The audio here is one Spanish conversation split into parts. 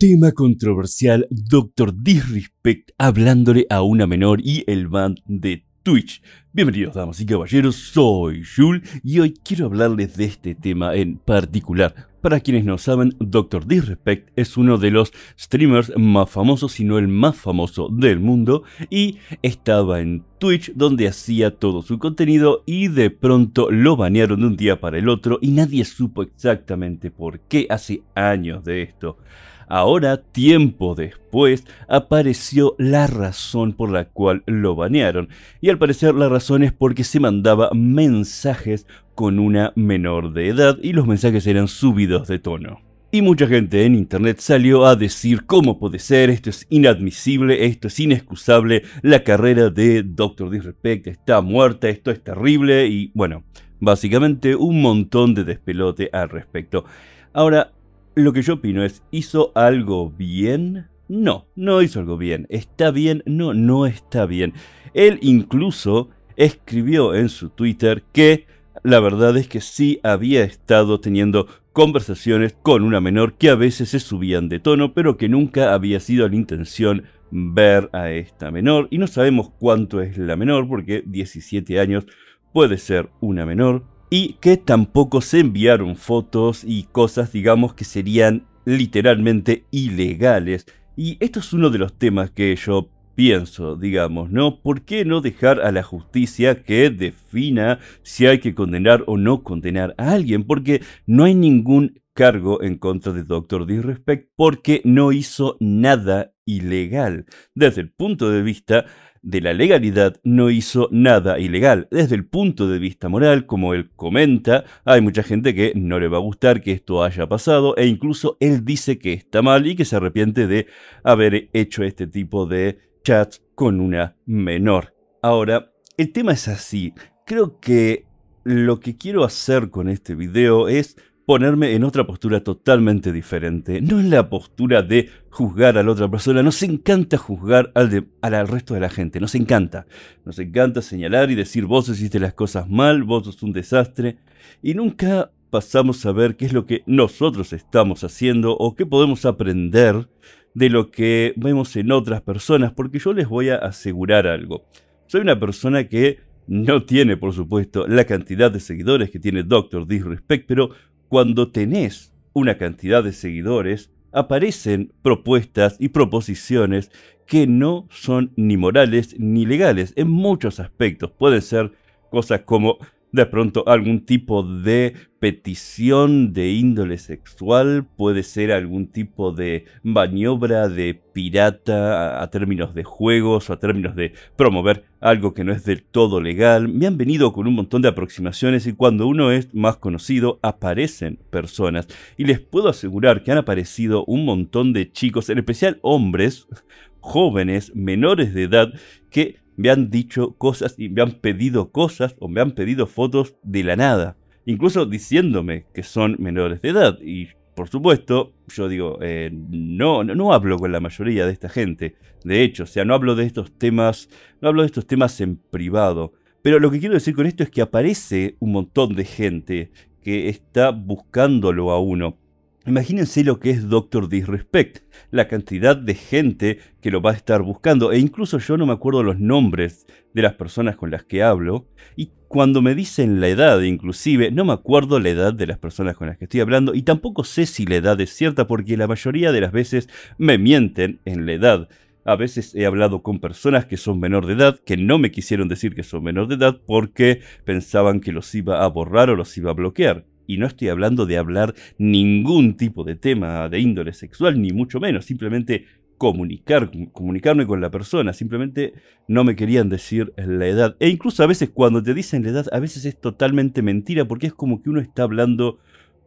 Tema controversial, Dr Disrespect hablándole a una menor y el band de Twitch. Bienvenidos damas y caballeros, soy Jul y hoy quiero hablarles de este tema en particular. Para quienes no saben, Doctor Disrespect es uno de los streamers más famosos, si no el más famoso del mundo, y estaba en Twitch donde hacía todo su contenido y de pronto lo banearon de un día para el otro y nadie supo exactamente por qué hace años de esto. Ahora, tiempo después, apareció la razón por la cual lo banearon. Y al parecer la razón es porque se mandaba mensajes con una menor de edad y los mensajes eran subidos de tono. Y mucha gente en internet salió a decir cómo puede ser, esto es inadmisible, esto es inexcusable, la carrera de Doctor Disrespect está muerta, esto es terrible y bueno, básicamente un montón de despelote al respecto. Ahora, lo que yo opino es, ¿hizo algo bien? No, no hizo algo bien. ¿Está bien? No, no está bien. Él incluso escribió en su Twitter que la verdad es que sí había estado teniendo conversaciones con una menor que a veces se subían de tono, pero que nunca había sido la intención ver a esta menor. Y no sabemos cuánto es la menor, porque 17 años puede ser una menor y que tampoco se enviaron fotos y cosas, digamos, que serían literalmente ilegales. Y esto es uno de los temas que yo pienso, digamos, ¿no? ¿Por qué no dejar a la justicia que defina si hay que condenar o no condenar a alguien? Porque no hay ningún cargo en contra de Dr. Disrespect porque no hizo nada ilegal. Desde el punto de vista de la legalidad no hizo nada ilegal. Desde el punto de vista moral, como él comenta, hay mucha gente que no le va a gustar que esto haya pasado e incluso él dice que está mal y que se arrepiente de haber hecho este tipo de chats con una menor. Ahora, el tema es así. Creo que lo que quiero hacer con este video es ponerme en otra postura totalmente diferente. No en la postura de juzgar a la otra persona. Nos encanta juzgar al, al, resto de la gente. Nos encanta. Nos encanta señalar y decir vos hiciste las cosas mal, vos sos un desastre. Y nunca pasamos a ver qué es lo que nosotros estamos haciendo o qué podemos aprender de lo que vemos en otras personas. Porque yo les voy a asegurar algo. Soy una persona que... No tiene, por supuesto, la cantidad de seguidores que tiene Doctor Disrespect, pero cuando tenés una cantidad de seguidores, aparecen propuestas y proposiciones que no son ni morales ni legales en muchos aspectos. Pueden ser cosas como de pronto algún tipo de petición de índole sexual puede ser algún tipo de maniobra de pirata a, términos de juegos o a términos de promover algo que no es del todo legal. Me han venido con un montón de aproximaciones y cuando uno es más conocido aparecen personas. Y les puedo asegurar que han aparecido un montón de chicos, en especial hombres, jóvenes, menores de edad, que me han dicho cosas y me han pedido cosas o me han pedido fotos de la nada. Incluso diciéndome que son menores de edad. Y por supuesto, yo digo, eh, no, no hablo con la mayoría de esta gente. De hecho, o sea, no hablo de estos temas, no hablo de estos temas en privado. Pero lo que quiero decir con esto es que aparece un montón de gente que está buscándolo a uno. Imagínense lo que es Doctor Disrespect, la cantidad de gente que lo va a estar buscando, e incluso yo no me acuerdo los nombres de las personas con las que hablo, y cuando me dicen la edad, inclusive, no me acuerdo la edad de las personas con las que estoy hablando, y tampoco sé si la edad es cierta, porque la mayoría de las veces me mienten en la edad. A veces he hablado con personas que son menor de edad, que no me quisieron decir que son menor de edad porque pensaban que los iba a borrar o los iba a bloquear y no estoy hablando de hablar ningún tipo de tema de índole sexual, ni mucho menos, simplemente comunicar, comunicarme con la persona, simplemente no me querían decir la edad. E incluso a veces cuando te dicen la edad, a veces es totalmente mentira porque es como que uno está hablando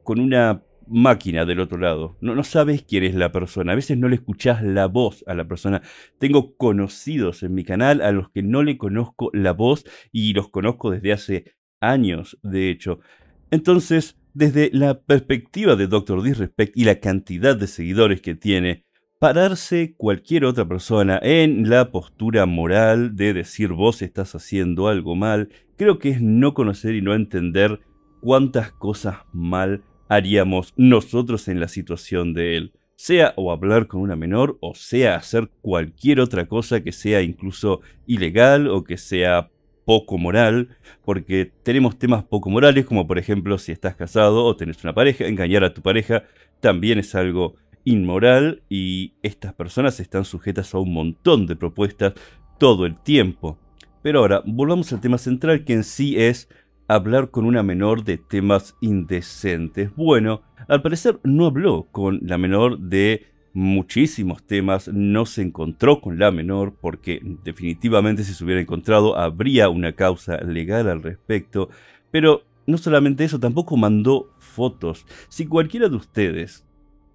con una máquina del otro lado. No, no sabes quién es la persona. A veces no le escuchás la voz a la persona. Tengo conocidos en mi canal a los que no le conozco la voz y los conozco desde hace años, de hecho. Entonces, desde la perspectiva de Doctor Disrespect y la cantidad de seguidores que tiene, pararse cualquier otra persona en la postura moral de decir vos estás haciendo algo mal, creo que es no conocer y no entender cuántas cosas mal haríamos nosotros en la situación de él. Sea o hablar con una menor, o sea hacer cualquier otra cosa que sea incluso ilegal o que sea poco moral, porque tenemos temas poco morales, como por ejemplo si estás casado o tenés una pareja, engañar a tu pareja también es algo inmoral y estas personas están sujetas a un montón de propuestas todo el tiempo. Pero ahora, volvamos al tema central que en sí es hablar con una menor de temas indecentes. Bueno, al parecer no habló con la menor de muchísimos temas, no se encontró con la menor porque definitivamente si se hubiera encontrado habría una causa legal al respecto, pero no solamente eso, tampoco mandó fotos. Si cualquiera de ustedes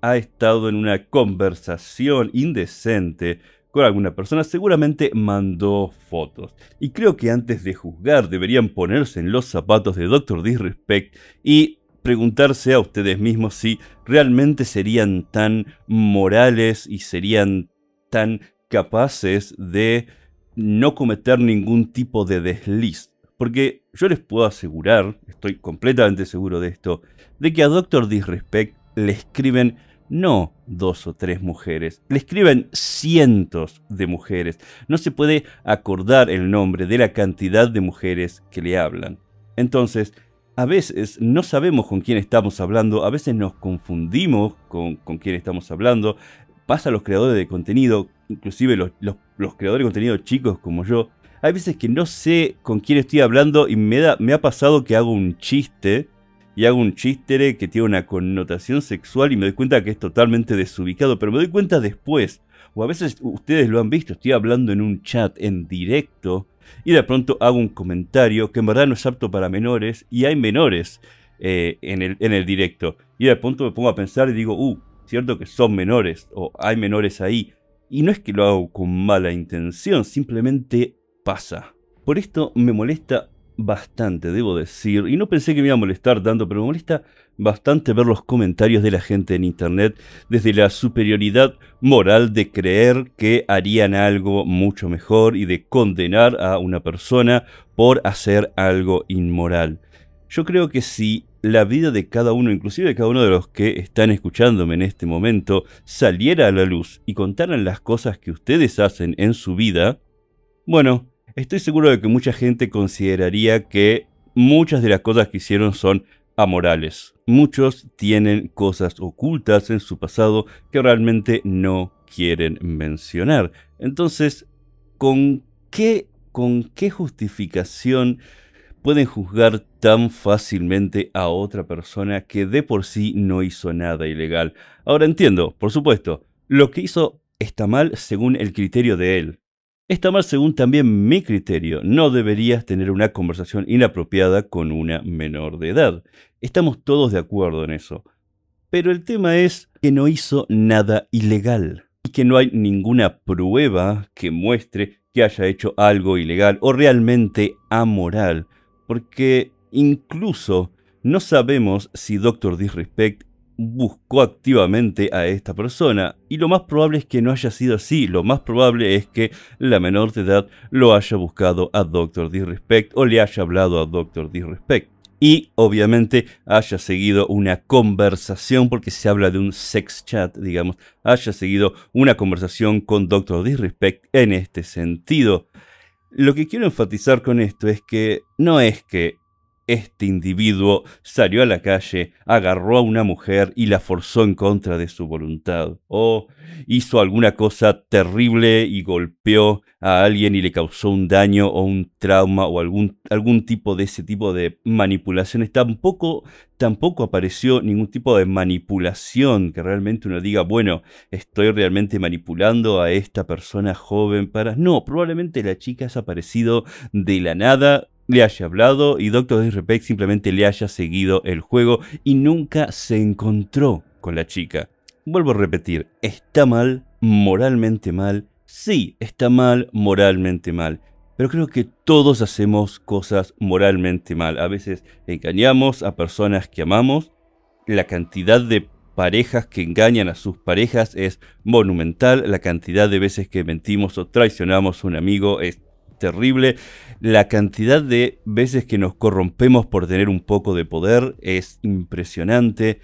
ha estado en una conversación indecente con alguna persona, seguramente mandó fotos. Y creo que antes de juzgar deberían ponerse en los zapatos de Doctor Disrespect y preguntarse a ustedes mismos si realmente serían tan morales y serían tan capaces de no cometer ningún tipo de desliz. Porque yo les puedo asegurar, estoy completamente seguro de esto, de que a Doctor Disrespect le escriben no dos o tres mujeres, le escriben cientos de mujeres. No se puede acordar el nombre de la cantidad de mujeres que le hablan. Entonces, a veces no sabemos con quién estamos hablando, a veces nos confundimos con, quién estamos hablando. Pasa a los creadores de contenido, inclusive los, creadores de contenido chicos como yo. Hay veces que no sé con quién estoy hablando y me, da, me ha pasado que hago un chiste y hago un chiste que tiene una connotación sexual y me doy cuenta que es totalmente desubicado, pero me doy cuenta después o a veces ustedes lo han visto, estoy hablando en un chat en directo y de pronto hago un comentario que en verdad no es apto para menores y hay menores eh, en, el, en el directo. Y de pronto me pongo a pensar y digo, uh, cierto que son menores o hay menores ahí. Y no es que lo hago con mala intención, simplemente pasa. Por esto me molesta bastante, debo decir, y no pensé que me iba a molestar tanto, pero me molesta bastante ver los comentarios de la gente en Internet desde la superioridad moral de creer que harían algo mucho mejor y de condenar a una persona por hacer algo inmoral. Yo creo que si la vida de cada uno, inclusive de cada uno de los que están escuchándome en este momento, saliera a la luz y contaran las cosas que ustedes hacen en su vida, bueno, estoy seguro de que mucha gente consideraría que muchas de las cosas que hicieron son morales. Muchos tienen cosas ocultas en su pasado que realmente no quieren mencionar. Entonces, ¿con qué, con qué justificación pueden juzgar tan fácilmente a otra persona que de por sí no hizo nada ilegal? Ahora entiendo, por supuesto, lo que hizo está mal según el criterio de él. Está mal según también mi criterio. No deberías tener una conversación inapropiada con una menor de edad. Estamos todos de acuerdo en eso. Pero el tema es que no hizo nada ilegal y que no hay ninguna prueba que muestre que haya hecho algo ilegal o realmente amoral. Porque incluso no sabemos si Doctor Disrespect buscó activamente a esta persona y lo más probable es que no haya sido así, lo más probable es que la menor de edad lo haya buscado a Doctor Disrespect o le haya hablado a Doctor Disrespect y obviamente haya seguido una conversación, porque se habla de un sex chat, digamos, haya seguido una conversación con Doctor Disrespect en este sentido. Lo que quiero enfatizar con esto es que no es que este individuo salió a la calle, agarró a una mujer y la forzó en contra de su voluntad. O oh, hizo alguna cosa terrible y golpeó a alguien y le causó un daño o un trauma o algún, algún tipo de ese tipo de manipulaciones. Tampoco, tampoco apareció ningún tipo de manipulación que realmente uno diga, bueno, estoy realmente manipulando a esta persona joven para... No, probablemente la chica ha aparecido de la nada le haya hablado y Doctor Disrespect simplemente le haya seguido el juego y nunca se encontró con la chica. Vuelvo a repetir, está mal, moralmente mal, sí, está mal, moralmente mal. Pero creo que todos hacemos cosas moralmente mal. A veces engañamos a personas que amamos. La cantidad de parejas que engañan a sus parejas es monumental. La cantidad de veces que mentimos o traicionamos a un amigo es terrible. La cantidad de veces que nos corrompemos por tener un poco de poder es impresionante.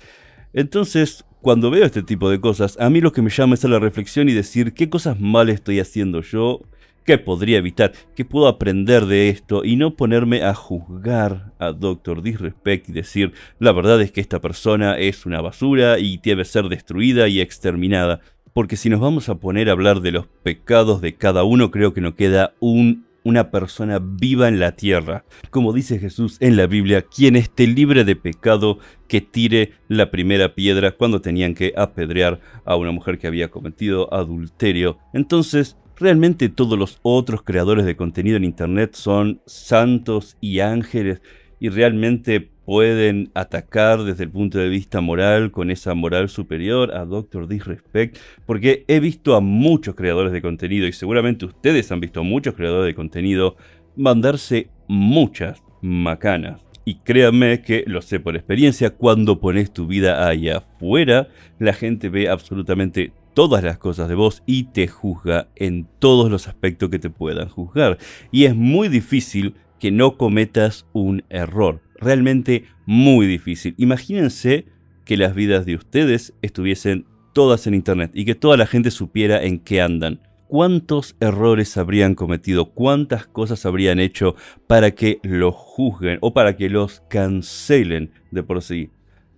Entonces, cuando veo este tipo de cosas, a mí lo que me llama es a la reflexión y decir qué cosas mal estoy haciendo yo, qué podría evitar, qué puedo aprender de esto y no ponerme a juzgar a Doctor Disrespect y decir la verdad es que esta persona es una basura y debe ser destruida y exterminada porque si nos vamos a poner a hablar de los pecados de cada uno, creo que no queda una persona viva en la tierra. Como dice Jesús en la Biblia, quien esté libre de pecado, que tire la primera piedra cuando tenían que apedrear a una mujer que había cometido adulterio. Entonces, realmente todos los otros creadores de contenido en Internet son santos y ángeles y realmente pueden atacar desde el punto de vista moral, con esa moral superior a Doctor Disrespect, porque he visto a muchos creadores de contenido, y seguramente ustedes han visto a muchos creadores de contenido, mandarse muchas macanas. Y créanme que lo sé por experiencia, cuando pones tu vida allá afuera, la gente ve absolutamente todas las cosas de vos y te juzga en todos los aspectos que te puedan juzgar. Y es muy difícil que no cometas un error. Realmente muy difícil. Imagínense que las vidas de ustedes estuviesen todas en Internet y que toda la gente supiera en qué andan. ¿Cuántos errores habrían cometido? ¿Cuántas cosas habrían hecho para que los juzguen o para que los cancelen de por sí?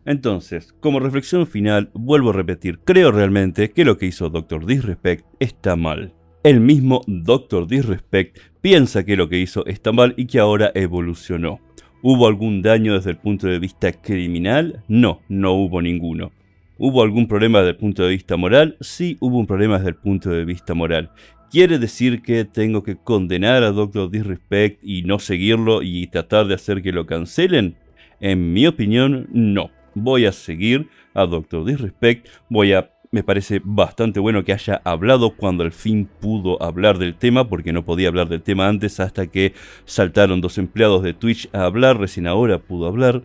Entonces, como reflexión final, vuelvo a repetir, creo realmente que lo que hizo Dr. Disrespect está mal. El mismo Doctor Disrespect piensa que lo que hizo está mal y que ahora evolucionó. ¿Hubo algún daño desde el punto de vista criminal? No, no hubo ninguno. ¿Hubo algún problema desde el punto de vista moral? Sí, hubo un problema desde el punto de vista moral. ¿Quiere decir que tengo que condenar a Doctor Disrespect y no seguirlo y tratar de hacer que lo cancelen? En mi opinión, no. Voy a seguir a Doctor Disrespect, voy a me parece bastante bueno que haya hablado cuando al fin pudo hablar del tema, porque no podía hablar del tema antes hasta que saltaron dos empleados de Twitch a hablar, recién ahora pudo hablar.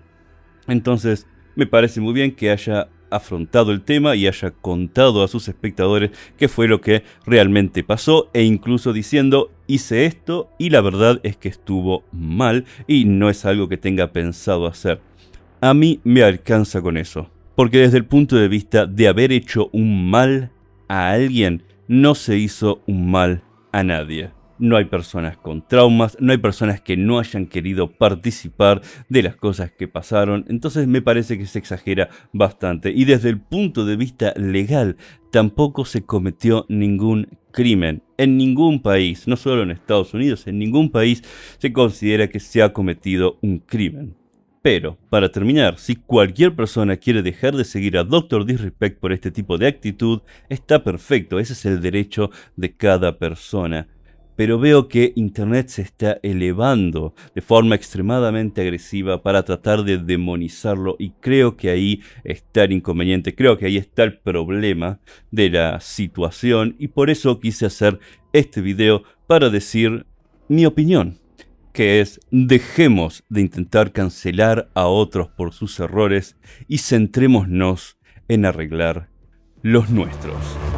Entonces, me parece muy bien que haya afrontado el tema y haya contado a sus espectadores qué fue lo que realmente pasó e incluso diciendo hice esto y la verdad es que estuvo mal y no es algo que tenga pensado hacer. A mí me alcanza con eso porque desde el punto de vista de haber hecho un mal a alguien, no se hizo un mal a nadie. No hay personas con traumas, no hay personas que no hayan querido participar de las cosas que pasaron, entonces me parece que se exagera bastante. Y desde el punto de vista legal, tampoco se cometió ningún crimen. En ningún país, no solo en Estados Unidos, en ningún país se considera que se ha cometido un crimen. Pero, para terminar, si cualquier persona quiere dejar de seguir a Doctor Disrespect por este tipo de actitud, está perfecto, ese es el derecho de cada persona. Pero veo que Internet se está elevando de forma extremadamente agresiva para tratar de demonizarlo y creo que ahí está el inconveniente, creo que ahí está el problema de la situación y por eso quise hacer este video para decir mi opinión es dejemos de intentar cancelar a otros por sus errores y centrémonos en arreglar los nuestros.